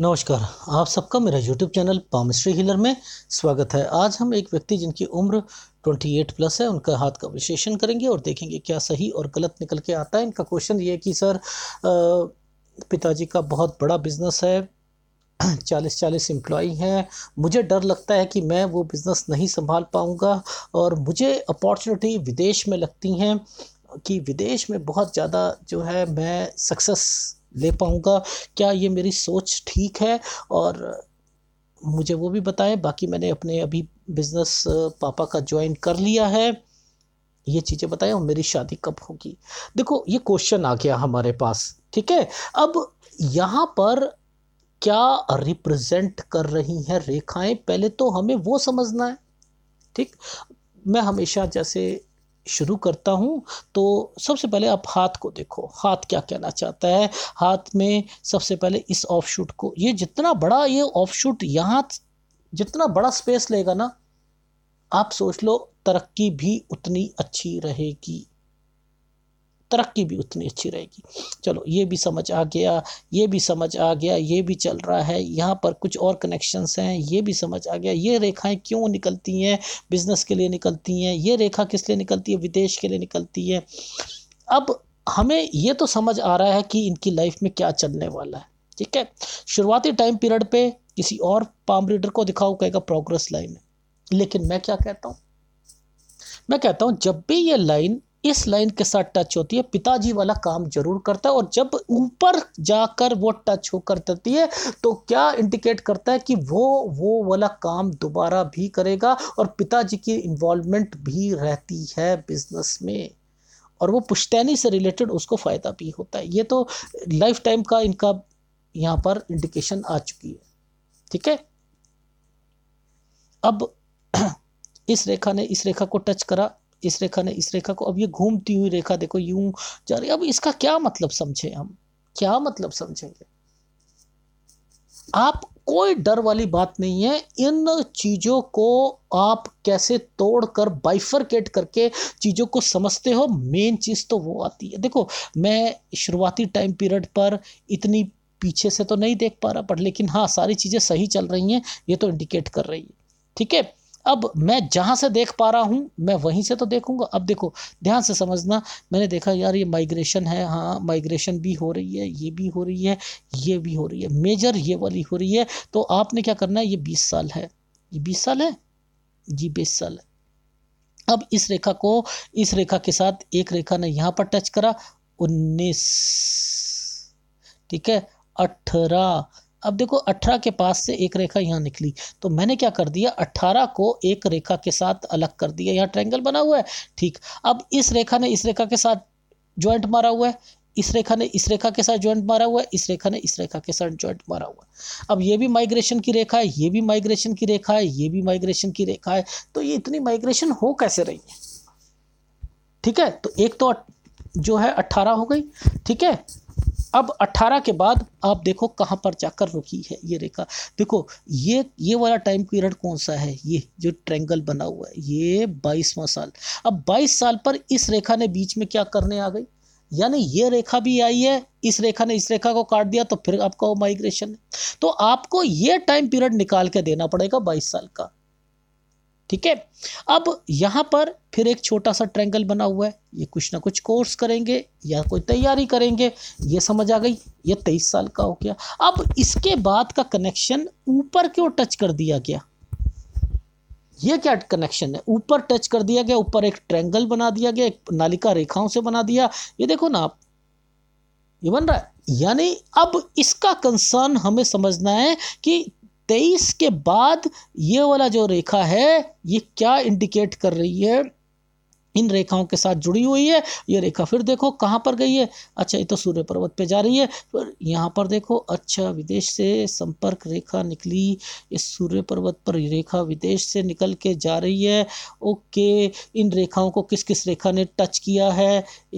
नमस्कार आप सबका मेरा यूट्यूब चैनल पामिस्ट्री हिलर में स्वागत है आज हम एक व्यक्ति जिनकी उम्र 28 प्लस है उनका हाथ का विश्लेषण करेंगे और देखेंगे क्या सही और गलत निकल के आता है इनका क्वेश्चन ये कि सर पिताजी का बहुत बड़ा बिजनेस है चालीस चालीस एम्प्लॉ हैं मुझे डर लगता है कि मैं वो बिज़नेस नहीं संभाल पाऊँगा और मुझे अपॉर्चुनिटी विदेश में लगती हैं कि विदेश में बहुत ज़्यादा जो है मैं सक्सेस ले पाऊँगा क्या ये मेरी सोच ठीक है और मुझे वो भी बताएं बाकी मैंने अपने अभी बिज़नेस पापा का ज्वाइन कर लिया है ये चीज़ें बताएं और मेरी शादी कब होगी देखो ये क्वेश्चन आ गया हमारे पास ठीक है अब यहाँ पर क्या रिप्रेजेंट कर रही हैं रेखाएं पहले तो हमें वो समझना है ठीक मैं हमेशा जैसे शुरू करता हूँ तो सबसे पहले आप हाथ को देखो हाथ क्या कहना चाहता है हाथ में सबसे पहले इस ऑफ शूट को ये जितना बड़ा ये ऑफ शूट यहाँ जितना बड़ा स्पेस लेगा ना आप सोच लो तरक्की भी उतनी अच्छी रहेगी तरक्की भी उतनी अच्छी रहेगी चलो ये भी समझ आ गया ये भी समझ आ गया ये भी चल रहा है यहाँ पर कुछ और कनेक्शंस हैं ये भी समझ आ गया ये रेखाएं क्यों निकलती हैं बिज़नेस के लिए निकलती हैं ये रेखा किस लिए निकलती है विदेश के लिए निकलती है अब हमें ये तो समझ आ रहा है कि इनकी लाइफ में क्या चलने वाला है ठीक है शुरुआती टाइम पीरियड पे किसी और पाम रीडर को दिखाओ कहेगा प्रोग्रेस लाइन लेकिन मैं क्या कहता हूँ मैं कहता हूँ जब भी ये लाइन इस लाइन के साथ टच होती है पिताजी वाला काम जरूर करता है और जब ऊपर जाकर वो टच होकर देती है तो क्या इंडिकेट करता है कि वो वो वाला काम दोबारा भी करेगा और पिताजी की इन्वॉल्वमेंट भी रहती है बिजनेस में और वो पुश्तैनी से रिलेटेड उसको फ़ायदा भी होता है ये तो लाइफ टाइम का इनका यहाँ पर इंडिकेशन आ चुकी है ठीक है अब इस रेखा ने इस रेखा को टच करा इस रेखा ने इस रेखा को अब ये घूमती हुई रेखा देखो यूं जा रही अब इसका क्या मतलब समझे हम क्या मतलब समझेंगे आप कोई डर वाली बात नहीं है इन चीज़ों को आप कैसे तोड़कर बाइफरकेट करके चीज़ों को समझते हो मेन चीज़ तो वो आती है देखो मैं शुरुआती टाइम पीरियड पर इतनी पीछे से तो नहीं देख पा रहा बट लेकिन हाँ सारी चीज़ें सही चल रही हैं ये तो इंडिकेट कर रही है ठीक है अब मैं जहाँ से देख पा रहा हूँ मैं वहीं से तो देखूँगा अब देखो ध्यान से समझना मैंने देखा यार ये माइग्रेशन है हाँ माइग्रेशन भी हो रही है ये भी हो रही है ये भी हो रही है मेजर ये वाली हो रही है तो आपने क्या करना है ये बीस साल है ये बीस साल है जी बीस साल है अब इस रेखा को इस रेखा के साथ एक रेखा ने यहाँ पर टच करा उन्नीस ठीक है अठारह अब देखो अठारह के पास से एक रेखा यहाँ निकली तो मैंने क्या कर दिया अट्ठारह को एक रेखा के साथ अलग कर दिया यहाँ ट्रैंगल बना हुआ है ठीक अब इस रेखा ने इस रेखा के साथ ज्वाइंट मारा हुआ है इस रेखा ने इस रेखा के साथ ज्वाइंट मारा हुआ है इस रेखा ने इस रेखा के साथ ज्वाइंट मारा हुआ है अब ये भी माइग्रेशन की रेखा है ये भी माइग्रेशन की रेखा है ये भी माइग्रेशन की रेखा है तो ये इतनी माइग्रेशन हो कैसे रही है ठीक है तो एक तो जो है अट्ठारह हो गई ठीक है अब 18 के बाद आप देखो कहाँ पर जाकर रुकी है ये रेखा देखो ये ये वाला टाइम पीरियड कौन सा है ये जो ट्रेंगल बना हुआ है ये बाईसवां साल अब बाईस साल पर इस रेखा ने बीच में क्या करने आ गई यानी ये रेखा भी आई है इस रेखा ने इस रेखा को काट दिया तो फिर आपका वो माइग्रेशन है तो आपको ये टाइम पीरियड निकाल के देना पड़ेगा बाईस साल का ठीक है अब यहाँ पर फिर एक छोटा सा ट्रैंगल बना हुआ है ये कुछ ना कुछ कोर्स करेंगे या कोई तैयारी करेंगे ये समझ आ गई ये तेईस साल का हो गया अब इसके बाद का कनेक्शन ऊपर क्यों टच कर दिया गया ये क्या कनेक्शन है ऊपर टच कर दिया गया ऊपर एक ट्रैंगल बना दिया गया एक नालिका रेखाओं से बना दिया ये देखो ना आप ये बन रहा है यानी अब इसका कंसर्न हमें समझना है कि तेईस के बाद ये वाला जो रेखा है ये क्या इंडिकेट कर रही है इन रेखाओं के साथ जुड़ी हुई है ये रेखा फिर देखो कहाँ पर गई है अच्छा ये तो सूर्य पर्वत पे जा रही है पर यहाँ पर देखो अच्छा विदेश से संपर्क रेखा निकली इस सूर्य पर्वत पर रेखा विदेश से निकल के जा रही है ओके इन रेखाओं को किस किस रेखा ने टच किया है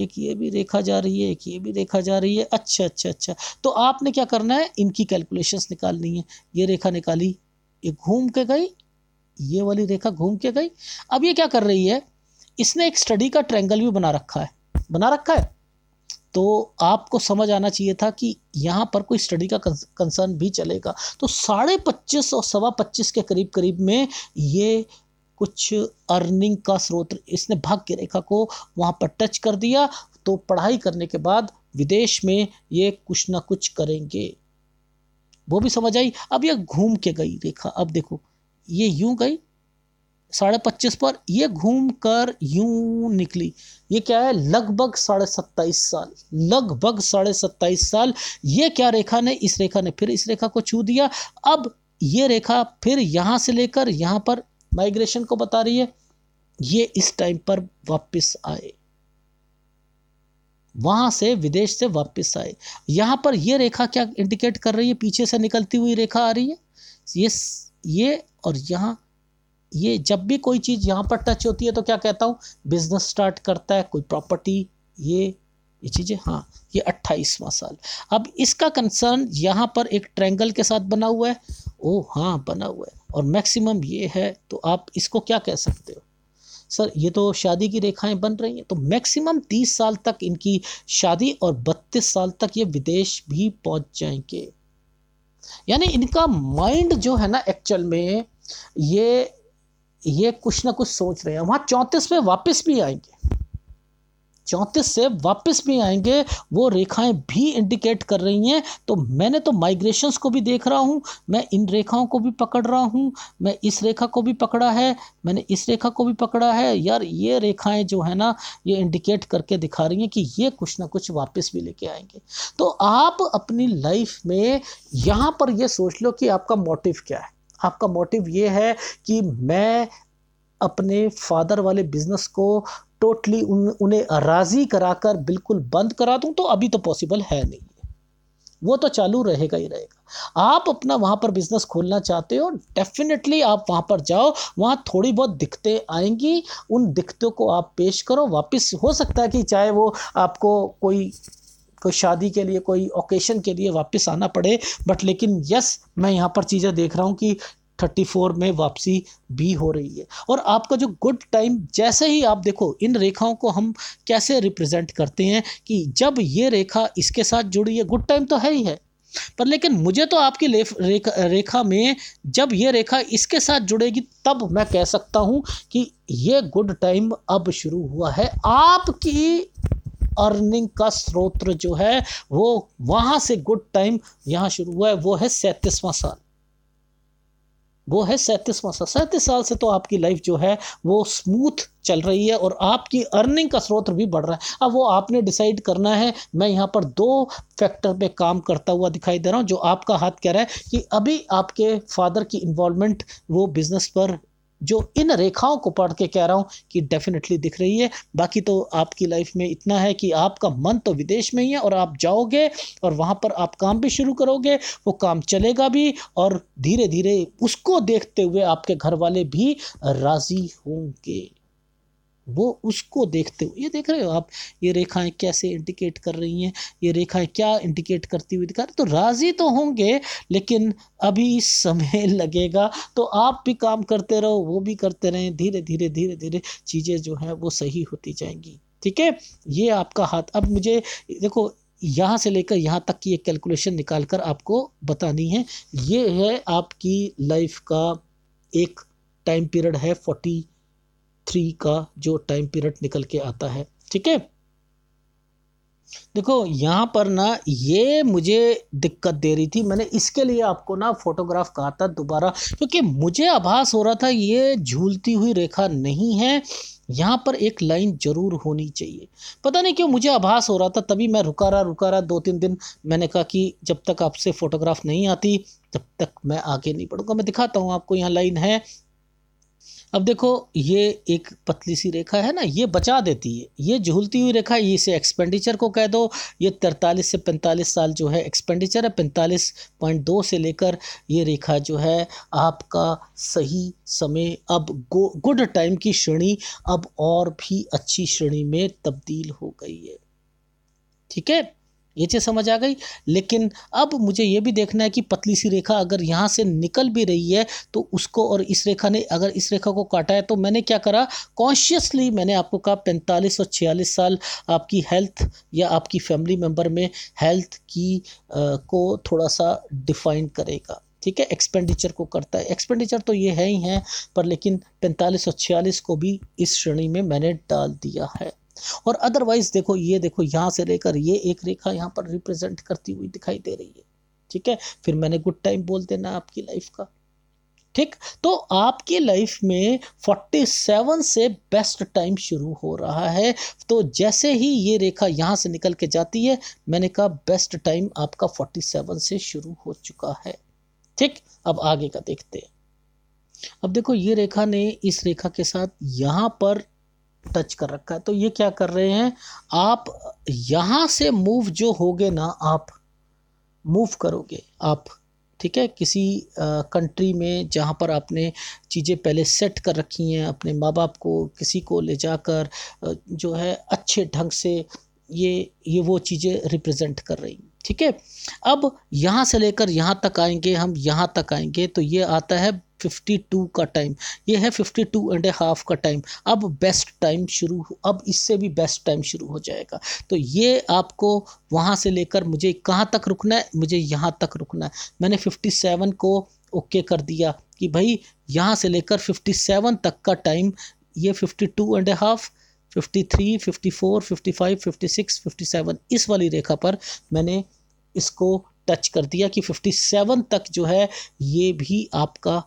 एक ये भी रेखा जा रही है एक ये भी रेखा जा रही है अच्छा अच्छा अच्छा तो आपने क्या करना है इनकी कैलकुलेशन निकालनी है ये रेखा निकाली ये घूम के गई ये वाली रेखा घूम के गई अब ये क्या कर रही है इसने एक स्टडी का ट्रैंगल भी बना रखा है बना रखा है तो आपको समझ आना चाहिए था कि यहाँ पर कोई स्टडी का कंसर्न भी चलेगा तो साढ़े पच्चीस और सवा पच्चीस के करीब करीब में ये कुछ अर्निंग का स्रोत इसने भाग्य रेखा को वहाँ पर टच कर दिया तो पढ़ाई करने के बाद विदेश में ये कुछ ना कुछ करेंगे वो भी समझ आई अब ये घूम के गई रेखा अब देखो ये यूं गई साढ़े पच्चीस पर ये घूम कर यूं निकली ये क्या है लगभग साढ़े सत्ताईस साल लगभग साढ़े सत्ताईस साल ये क्या रेखा ने इस रेखा ने फिर इस रेखा को छू दिया अब ये रेखा फिर यहाँ से लेकर यहाँ पर माइग्रेशन को बता रही है ये इस टाइम पर वापस आए वहां से विदेश से वापस आए यहां पर ये रेखा क्या इंडिकेट कर रही है पीछे से निकलती हुई रेखा आ रही है ये ये और यहां ये जब भी कोई चीज़ यहाँ पर टच होती है तो क्या कहता हूँ बिजनेस स्टार्ट करता है कोई प्रॉपर्टी ये ये चीज़ें हाँ ये अट्ठाईसवां साल अब इसका कंसर्न यहाँ पर एक ट्रैंगल के साथ बना हुआ है ओ हाँ बना हुआ है और मैक्सिमम ये है तो आप इसको क्या कह सकते हो सर ये तो शादी की रेखाएं बन रही हैं तो मैक्सिमम तीस साल तक इनकी शादी और बत्तीस साल तक ये विदेश भी पहुंच जाएंगे यानी इनका माइंड जो है ना एक्चुअल में ये ये कुछ ना कुछ सोच रहे हैं वहाँ चौंतीस में वापस भी आएंगे चौंतीस से वापस भी आएंगे वो रेखाएं भी इंडिकेट कर रही हैं तो मैंने तो माइग्रेशंस को भी देख रहा हूँ मैं इन रेखाओं को भी पकड़ रहा हूँ मैं इस रेखा को भी पकड़ा है मैंने इस रेखा को भी पकड़ा है यार ये रेखाएं जो है ना ये इंडिकेट करके दिखा रही हैं कि ये कुछ ना कुछ वापस भी लेके आएंगे तो आप अपनी लाइफ में यहाँ पर यह सोच लो कि आपका मोटिव क्या है आपका मोटिव ये है कि मैं अपने फादर वाले बिजनेस को टोटली उन उन्हें राज़ी कराकर बिल्कुल बंद करा दूं तो अभी तो पॉसिबल है नहीं वो तो चालू रहेगा ही रहेगा आप अपना वहाँ पर बिजनेस खोलना चाहते हो डेफिनेटली आप वहां पर जाओ वहाँ थोड़ी बहुत दिक्कतें आएंगी उन दिक्कतों को आप पेश करो वापस हो सकता है कि चाहे वो आपको कोई कोई शादी के लिए कोई ओकेशन के लिए वापस आना पड़े बट लेकिन यस मैं यहाँ पर चीज़ें देख रहा हूँ कि थर्टी फोर में वापसी भी हो रही है और आपका जो गुड टाइम जैसे ही आप देखो इन रेखाओं को हम कैसे रिप्रेजेंट करते हैं कि जब ये रेखा इसके साथ जुड़ी है गुड टाइम तो है ही है पर लेकिन मुझे तो आपकी रेखा रेखा में जब ये रेखा इसके साथ जुड़ेगी तब मैं कह सकता हूँ कि ये गुड टाइम अब शुरू हुआ है आपकी अर्निंग का स्रोत जो है वो वहां से गुड टाइम यहां शुरू हुआ है वो है सैंतीसवां साल वो है सैंतीसवां साल सैंतीस साल से तो आपकी लाइफ जो है वो स्मूथ चल रही है और आपकी अर्निंग का स्रोत भी बढ़ रहा है अब वो आपने डिसाइड करना है मैं यहाँ पर दो फैक्टर पे काम करता हुआ दिखाई दे रहा हूँ जो आपका हाथ कह रहा है कि अभी आपके फादर की इन्वॉल्वमेंट वो बिज़नेस पर जो इन रेखाओं को पढ़ के कह रहा हूँ कि डेफिनेटली दिख रही है बाकी तो आपकी लाइफ में इतना है कि आपका मन तो विदेश में ही है और आप जाओगे और वहाँ पर आप काम भी शुरू करोगे वो काम चलेगा भी और धीरे धीरे उसको देखते हुए आपके घर वाले भी राज़ी होंगे वो उसको देखते हुए ये देख रहे हो आप ये रेखाएं कैसे इंडिकेट कर रही हैं ये रेखाएं क्या इंडिकेट करती हुई दिखा रही तो राज़ी तो होंगे लेकिन अभी समय लगेगा तो आप भी काम करते रहो वो भी करते रहें धीरे धीरे धीरे धीरे चीज़ें जो हैं वो सही होती जाएंगी ठीक है ये आपका हाथ अब मुझे देखो यहाँ से लेकर यहाँ तक की एक कैलकुलेशन निकाल कर आपको बतानी है ये है आपकी लाइफ का एक टाइम पीरियड है फोर्टी थ्री का जो टाइम पीरियड निकल के आता है ठीक है देखो यहाँ पर ना ये मुझे दिक्कत दे रही थी मैंने इसके लिए आपको ना फोटोग्राफ कहा था दोबारा क्योंकि मुझे आभास हो रहा था ये झूलती हुई रेखा नहीं है यहाँ पर एक लाइन जरूर होनी चाहिए पता नहीं क्यों मुझे आभास हो रहा था तभी मैं रुका रहा रुका रहा दो तीन दिन मैंने कहा कि जब तक आपसे फ़ोटोग्राफ नहीं आती तब तक मैं आगे नहीं बढ़ूंगा मैं दिखाता हूँ आपको यहाँ लाइन है अब देखो ये एक पतली सी रेखा है ना ये बचा देती है ये झूलती हुई रेखा ये इसे एक्सपेंडिचर को कह दो ये तरतालीस से पैंतालीस साल जो है एक्सपेंडिचर है पैंतालीस पॉइंट दो से लेकर ये रेखा जो है आपका सही समय अब गुड टाइम की श्रेणी अब और भी अच्छी श्रेणी में तब्दील हो गई है ठीक है ये चीज़ समझ आ गई लेकिन अब मुझे ये भी देखना है कि पतली सी रेखा अगर यहाँ से निकल भी रही है तो उसको और इस रेखा ने अगर इस रेखा को काटा है तो मैंने क्या करा कॉन्शियसली मैंने आपको कहा पैंतालीस और छियालीस साल आपकी हेल्थ या आपकी फैमिली मेम्बर में हेल्थ की आ, को थोड़ा सा डिफाइन करेगा ठीक है एक्सपेंडिचर को करता है एक्सपेंडिचर तो ये है ही है पर लेकिन पैंतालीस और छियालीस को भी इस श्रेणी में मैंने डाल दिया है और अदरवाइज देखो ये देखो यहाँ से लेकर ये एक रेखा यहाँ पर रिप्रेजेंट करती हुई दिखाई दे रही है ठीक है फिर मैंने गुड टाइम बोल देना आपकी लाइफ का ठीक तो आपकी लाइफ में 47 से बेस्ट टाइम शुरू हो रहा है तो जैसे ही ये रेखा यहाँ से निकल के जाती है मैंने कहा बेस्ट टाइम आपका 47 से शुरू हो चुका है ठीक अब आगे का देखते हैं अब देखो ये रेखा ने इस रेखा के साथ यहाँ पर टच कर रखा है तो ये क्या कर रहे हैं आप यहाँ से मूव जो होगे ना आप मूव करोगे आप ठीक है किसी कंट्री में जहाँ पर आपने चीज़ें पहले सेट कर रखी हैं अपने माँ बाप को किसी को ले जाकर जो है अच्छे ढंग से ये ये वो चीज़ें रिप्रेजेंट कर रही हैं ठीक है अब यहाँ से लेकर यहाँ तक आएंगे हम यहाँ तक आएंगे तो ये आता है 52 का टाइम ये है 52 एंड ए हाफ का टाइम अब बेस्ट टाइम शुरू अब इससे भी बेस्ट टाइम शुरू हो जाएगा तो ये आपको वहाँ से लेकर मुझे कहाँ तक रुकना है मुझे यहाँ तक रुकना है मैंने 57 को ओके कर दिया कि भाई यहाँ से लेकर 57 तक का टाइम ये 52 एंड ए हाफ 53, 54, 55, 56, 57 इस वाली रेखा पर मैंने इसको टच कर दिया कि 57 तक जो है ये भी आपका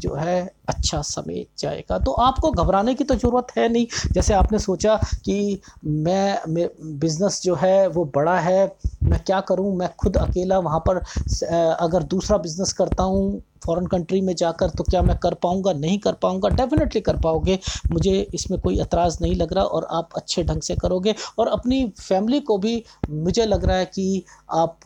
जो है अच्छा समय जाएगा तो आपको घबराने की तो ज़रूरत है नहीं जैसे आपने सोचा कि मैं बिज़नेस जो है वो बड़ा है मैं क्या करूं मैं खुद अकेला वहां पर अगर दूसरा बिज़नेस करता हूं फॉरेन कंट्री में जाकर तो क्या मैं कर पाऊंगा नहीं कर पाऊंगा डेफिनेटली कर पाओगे मुझे इसमें कोई एतराज़ नहीं लग रहा और आप अच्छे ढंग से करोगे और अपनी फैमिली को भी मुझे लग रहा है कि आप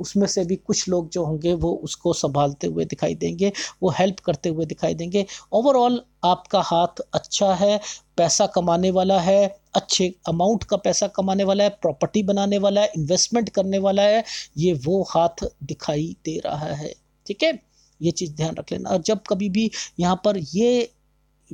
उसमें से भी कुछ लोग जो होंगे वो उसको संभालते हुए दिखाई देंगे वो हेल्प करते हुए दिखाई देंगे ओवरऑल आपका हाथ अच्छा है पैसा कमाने वाला है अच्छे अमाउंट का पैसा कमाने वाला है प्रॉपर्टी बनाने वाला है इन्वेस्टमेंट करने वाला है ये वो हाथ दिखाई दे रहा है ठीक है ये चीज़ ध्यान रख लेना और जब कभी भी यहाँ पर ये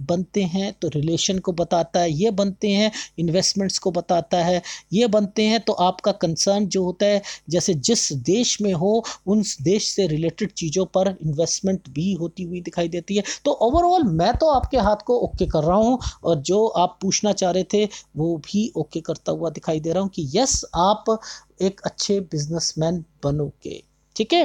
बनते हैं तो रिलेशन को बताता है ये बनते हैं इन्वेस्टमेंट्स को बताता है ये बनते हैं तो आपका कंसर्न जो होता है जैसे जिस देश में हो उन देश से रिलेटेड चीज़ों पर इन्वेस्टमेंट भी होती हुई दिखाई देती है तो ओवरऑल मैं तो आपके हाथ को ओके कर रहा हूँ और जो आप पूछना चाह रहे थे वो भी ओके करता हुआ दिखाई दे रहा हूँ कि यस आप एक अच्छे बिजनेसमैन बनोगे ठीक है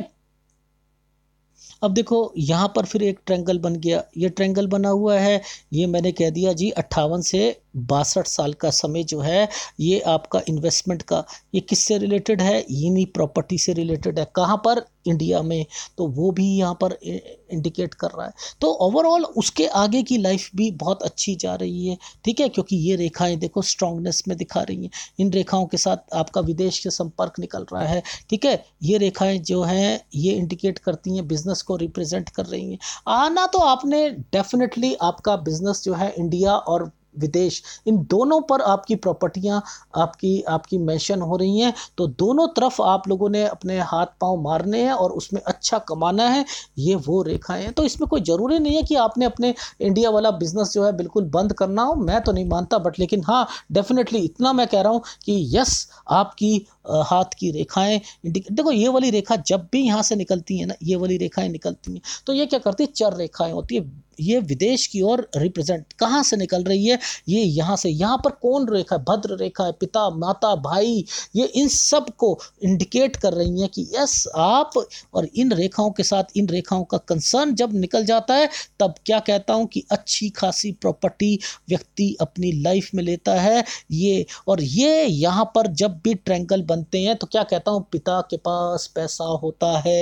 अब देखो यहाँ पर फिर एक ट्रैंगल बन गया ये ट्रैंगल बना हुआ है ये मैंने कह दिया जी अट्ठावन से बासठ साल का समय जो है ये आपका इन्वेस्टमेंट का ये किससे रिलेटेड है नहीं प्रॉपर्टी से रिलेटेड है कहाँ पर इंडिया में तो वो भी यहाँ पर इंडिकेट कर रहा है तो ओवरऑल उसके आगे की लाइफ भी बहुत अच्छी जा रही है ठीक है क्योंकि ये रेखाएं देखो स्ट्रांगनेस में दिखा रही हैं इन रेखाओं के साथ आपका विदेश के संपर्क निकल रहा है ठीक है ये रेखाएं जो हैं ये इंडिकेट करती हैं बिजनेस को रिप्रेजेंट कर रही हैं आना तो आपने डेफिनेटली आपका बिजनेस जो है इंडिया और विदेश इन दोनों पर आपकी प्रॉपर्टियाँ आपकी आपकी मेंशन हो रही हैं तो दोनों तरफ आप लोगों ने अपने हाथ पांव मारने हैं और उसमें अच्छा कमाना है ये वो रेखाएं हैं तो इसमें कोई ज़रूरी नहीं है कि आपने अपने इंडिया वाला बिज़नेस जो है बिल्कुल बंद करना हो मैं तो नहीं मानता बट लेकिन हाँ डेफिनेटली इतना मैं कह रहा हूँ कि यस आपकी हाथ की रेखाएं देखो ये वाली रेखा जब भी यहाँ से निकलती है ना ये वाली रेखाएं निकलती हैं तो ये क्या करती है चर रेखाएं होती है ये विदेश की ओर रिप्रेजेंट कहाँ से निकल रही है ये यहाँ से यहाँ पर कौन रेखा है भद्र रेखा है पिता माता भाई ये इन सब को इंडिकेट कर रही हैं कि यस आप और इन रेखाओं के साथ इन रेखाओं का कंसर्न जब निकल जाता है तब क्या कहता हूँ कि अच्छी खासी प्रॉपर्टी व्यक्ति अपनी लाइफ में लेता है ये और ये यहाँ पर जब भी ट्रैंगल बनते हैं तो क्या कहता हूँ पिता के पास पैसा होता है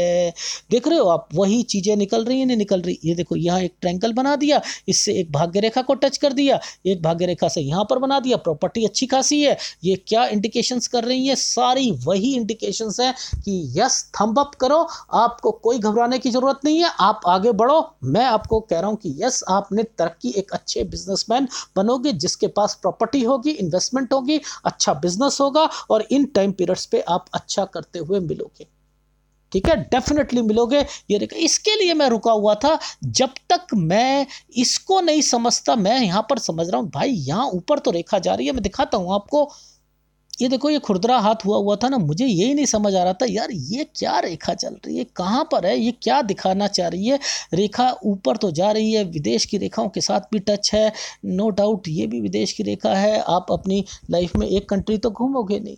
देख रहे हो आप वही चीज़ें निकल रही हैं नहीं निकल रही ये देखो यहाँ एक ट्रैंगल एंगल बना दिया इससे एक भाग्य रेखा को टच कर दिया एक भाग्य रेखा से यहाँ पर बना दिया प्रॉपर्टी अच्छी खासी है ये क्या इंडिकेशंस कर रही है सारी वही इंडिकेशंस हैं कि यस थम्ब अप करो आपको कोई घबराने की ज़रूरत नहीं है आप आगे बढ़ो मैं आपको कह रहा हूँ कि यस आपने तरक्की एक अच्छे बिजनेसमैन बनोगे जिसके पास प्रॉपर्टी होगी इन्वेस्टमेंट होगी अच्छा बिजनेस होगा और इन टाइम पीरियड्स पे आप अच्छा करते हुए मिलोगे ठीक है डेफिनेटली मिलोगे ये देखा इसके लिए मैं रुका हुआ था जब तक मैं इसको नहीं समझता मैं यहाँ पर समझ रहा हूँ भाई यहाँ ऊपर तो रेखा जा रही है मैं दिखाता हूँ आपको ये देखो ये खुरदरा हाथ हुआ हुआ था ना मुझे यही नहीं समझ आ रहा था यार ये क्या रेखा चल रही है कहाँ पर है ये क्या दिखाना चाह रही है रेखा ऊपर तो जा रही है विदेश की रेखाओं के साथ भी टच है नो डाउट ये भी विदेश की रेखा है आप अपनी लाइफ में एक कंट्री तो घूमोगे नहीं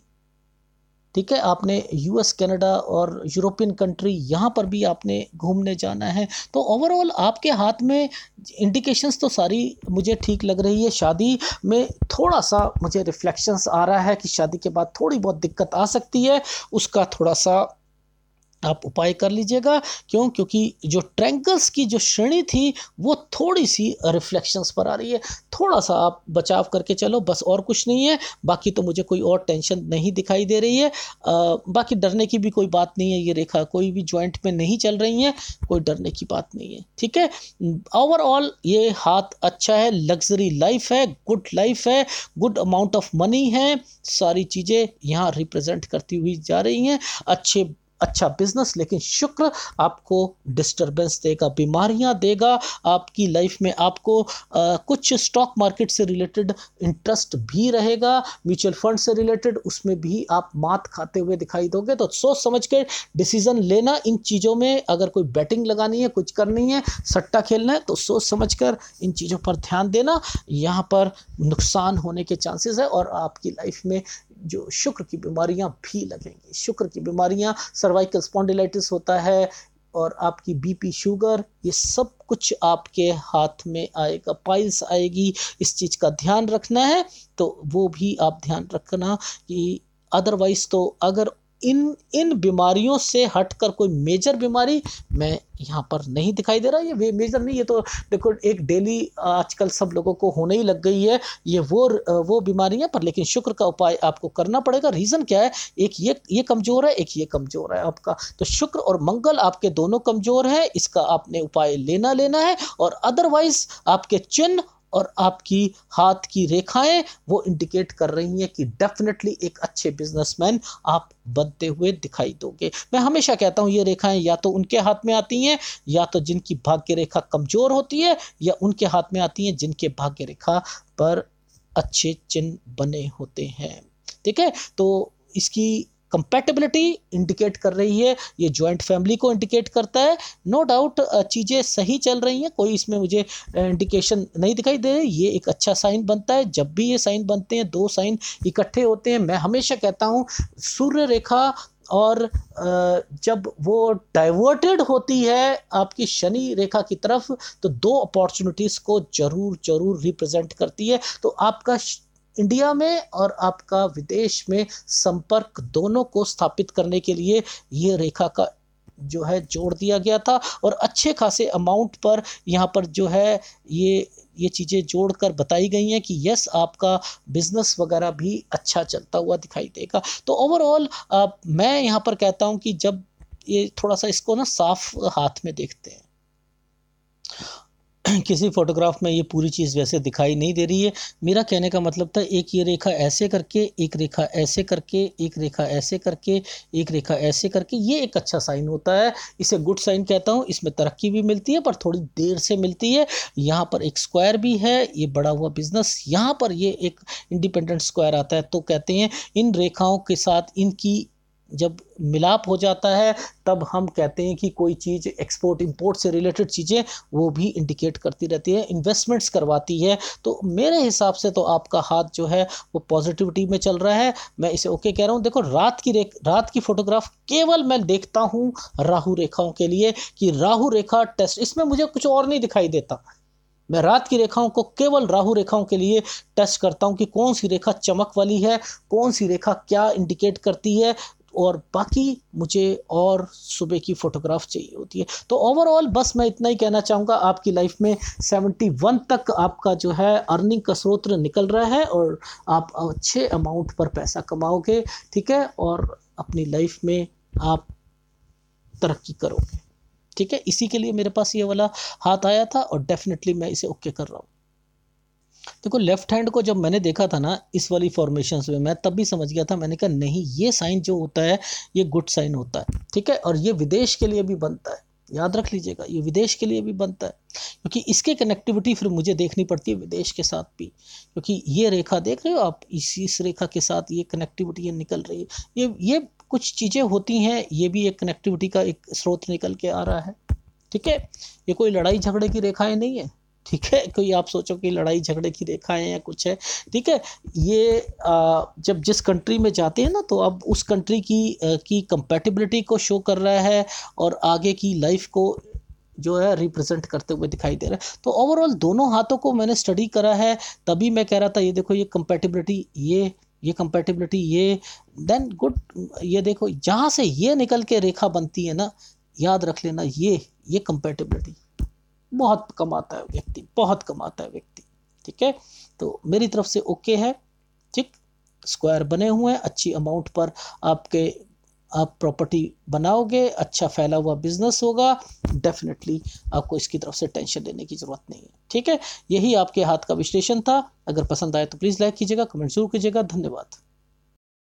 ठीक है आपने यू एस कनाडा और यूरोपियन कंट्री यहाँ पर भी आपने घूमने जाना है तो ओवरऑल आपके हाथ में इंडिकेशंस तो सारी मुझे ठीक लग रही है शादी में थोड़ा सा मुझे रिफ्लेक्शंस आ रहा है कि शादी के बाद थोड़ी बहुत दिक्कत आ सकती है उसका थोड़ा सा आप उपाय कर लीजिएगा क्यों क्योंकि जो ट्रैंगल्स की जो श्रेणी थी वो थोड़ी सी रिफ्लेक्शंस पर आ रही है थोड़ा सा आप बचाव करके चलो बस और कुछ नहीं है बाकी तो मुझे कोई और टेंशन नहीं दिखाई दे रही है आ, बाकी डरने की भी कोई बात नहीं है ये रेखा कोई भी ज्वाइंट में नहीं चल रही है कोई डरने की बात नहीं है ठीक है ओवरऑल ये हाथ अच्छा है लग्जरी लाइफ है गुड लाइफ है गुड अमाउंट ऑफ मनी है सारी चीज़ें यहाँ रिप्रेजेंट करती हुई जा रही हैं अच्छे अच्छा बिजनेस लेकिन शुक्र आपको डिस्टरबेंस देगा बीमारियां देगा आपकी लाइफ में आपको आ, कुछ स्टॉक मार्केट से रिलेटेड इंटरेस्ट भी रहेगा म्यूचुअल फंड से रिलेटेड उसमें भी आप मात खाते हुए दिखाई दोगे तो सोच समझ के डिसीजन लेना इन चीज़ों में अगर कोई बैटिंग लगानी है कुछ करनी है सट्टा खेलना है तो सोच समझ कर इन चीज़ों पर ध्यान देना यहाँ पर नुकसान होने के चांसेस है और आपकी लाइफ में जो शुक्र की बीमारियां भी लगेंगी शुक्र की बीमारियां सर्वाइकल स्पॉन्डिलाइटिस होता है और आपकी बीपी शुगर ये सब कुछ आपके हाथ में आएगा पाइल्स आएगी इस चीज़ का ध्यान रखना है तो वो भी आप ध्यान रखना कि अदरवाइज तो अगर इन इन बीमारियों से हटकर कोई मेजर बीमारी मैं यहाँ पर नहीं दिखाई दे रहा ये मेजर नहीं ये तो देखो एक डेली आजकल सब लोगों को होने ही लग गई है ये वो वो बीमारियाँ पर लेकिन शुक्र का उपाय आपको करना पड़ेगा रीज़न क्या है एक ये ये कमज़ोर है एक ये कमज़ोर है आपका तो शुक्र और मंगल आपके दोनों कमज़ोर हैं इसका आपने उपाय लेना लेना है और अदरवाइज़ आपके चिन्ह और आपकी हाथ की रेखाएं वो इंडिकेट कर रही हैं कि डेफिनेटली एक अच्छे बिजनेसमैन आप बनते हुए दिखाई दोगे मैं हमेशा कहता हूँ ये रेखाएं या तो उनके हाथ में आती हैं या तो जिनकी भाग्य रेखा कमज़ोर होती है या उनके हाथ में आती हैं जिनके भाग्य रेखा पर अच्छे चिन्ह बने होते हैं ठीक है तो इसकी कंपेटेबिलिटी इंडिकेट कर रही है ये ज्वाइंट फैमिली को इंडिकेट करता है नो डाउट चीज़ें सही चल रही हैं कोई इसमें मुझे इंडिकेशन नहीं दिखाई दे रही ये एक अच्छा साइन बनता है जब भी ये साइन बनते हैं दो साइन इकट्ठे होते हैं मैं हमेशा कहता हूँ सूर्य रेखा और जब वो डाइवर्टेड होती है आपकी शनि रेखा की तरफ तो दो अपॉर्चुनिटीज़ को ज़रूर ज़रूर रिप्रेजेंट करती है तो आपका इंडिया में और आपका विदेश में संपर्क दोनों को स्थापित करने के लिए ये रेखा का जो है जोड़ दिया गया था और अच्छे खासे अमाउंट पर यहाँ पर जो है ये ये चीज़ें जोड़कर बताई गई हैं कि यस आपका बिजनेस वगैरह भी अच्छा चलता हुआ दिखाई देगा तो ओवरऑल मैं यहाँ पर कहता हूँ कि जब ये थोड़ा सा इसको ना साफ हाथ में देखते हैं किसी फ़ोटोग्राफ में ये पूरी चीज़ वैसे दिखाई नहीं दे रही है मेरा कहने का मतलब था एक ये रेखा ऐसे करके एक रेखा ऐसे करके एक रेखा ऐसे करके एक रेखा ऐसे करके ये एक अच्छा साइन होता है इसे गुड साइन कहता हूँ इसमें तरक्की भी मिलती है पर थोड़ी देर से मिलती है यहाँ पर एक स्क्वायर भी है ये बड़ा हुआ बिजनेस यहाँ पर ये एक इंडिपेंडेंट स्क्वायर आता है तो कहते हैं इन रेखाओं के साथ इनकी जब मिलाप हो जाता है तब हम कहते हैं कि कोई चीज़ एक्सपोर्ट इंपोर्ट से रिलेटेड चीज़ें वो भी इंडिकेट करती रहती है इन्वेस्टमेंट्स करवाती है तो मेरे हिसाब से तो आपका हाथ जो है वो पॉजिटिविटी में चल रहा है मैं इसे ओके कह रहा हूँ देखो रात की रात की फोटोग्राफ केवल मैं देखता हूँ राहु रेखाओं के लिए कि राहु रेखा टेस्ट इसमें मुझे कुछ और नहीं दिखाई देता मैं रात की रेखाओं को केवल राहु रेखाओं के लिए टेस्ट करता हूँ कि कौन सी रेखा चमक वाली है कौन सी रेखा क्या इंडिकेट करती है और बाकी मुझे और सुबह की फ़ोटोग्राफ चाहिए होती है तो ओवरऑल बस मैं इतना ही कहना चाहूँगा आपकी लाइफ में सेवेंटी वन तक आपका जो है अर्निंग का स्रोत निकल रहा है और आप अच्छे अमाउंट पर पैसा कमाओगे ठीक है और अपनी लाइफ में आप तरक्की करोगे ठीक है इसी के लिए मेरे पास ये वाला हाथ आया था और डेफिनेटली मैं इसे ओके कर रहा हूँ देखो लेफ्ट हैंड को जब मैंने देखा था ना इस वाली फॉर्मेशन में मैं तब भी समझ गया था मैंने कहा नहीं ये साइन जो होता है ये गुड साइन होता है ठीक है और ये विदेश के लिए भी बनता है याद रख लीजिएगा ये विदेश के लिए भी बनता है क्योंकि इसके कनेक्टिविटी फिर मुझे देखनी पड़ती है विदेश के साथ भी क्योंकि ये रेखा देख रहे हो आप इस इस रेखा के साथ ये कनेक्टिविटी ये निकल रही है ये ये कुछ चीज़ें होती हैं ये भी एक कनेक्टिविटी का एक स्रोत निकल के आ रहा है ठीक है ये कोई लड़ाई झगड़े की रेखाएं नहीं है ठीक है कोई आप सोचो कि लड़ाई झगड़े की रेखाएं या कुछ है ठीक है ये आ, जब जिस कंट्री में जाते हैं ना तो अब उस कंट्री की आ, की कंपेटिबिलिटी को शो कर रहा है और आगे की लाइफ को जो है रिप्रेजेंट करते हुए दिखाई दे रहा है तो ओवरऑल दोनों हाथों को मैंने स्टडी करा है तभी मैं कह रहा था ये देखो ये कंपेटिबिलिटी ये ये कंपेटिबिलिटी ये देन गुड ये देखो जहाँ से ये निकल के रेखा बनती है ना याद रख लेना ये ये कंपेटिबिलिटी बहुत कमाता है व्यक्ति बहुत कमाता है व्यक्ति ठीक है तो मेरी तरफ से ओके है ठीक स्क्वायर बने हुए हैं अच्छी अमाउंट पर आपके आप प्रॉपर्टी बनाओगे अच्छा फैला हुआ बिजनेस होगा डेफिनेटली आपको इसकी तरफ से टेंशन लेने की ज़रूरत नहीं है ठीक है यही आपके हाथ का विश्लेषण था अगर पसंद आए तो प्लीज़ लाइक कीजिएगा कमेंट जरूर कीजिएगा धन्यवाद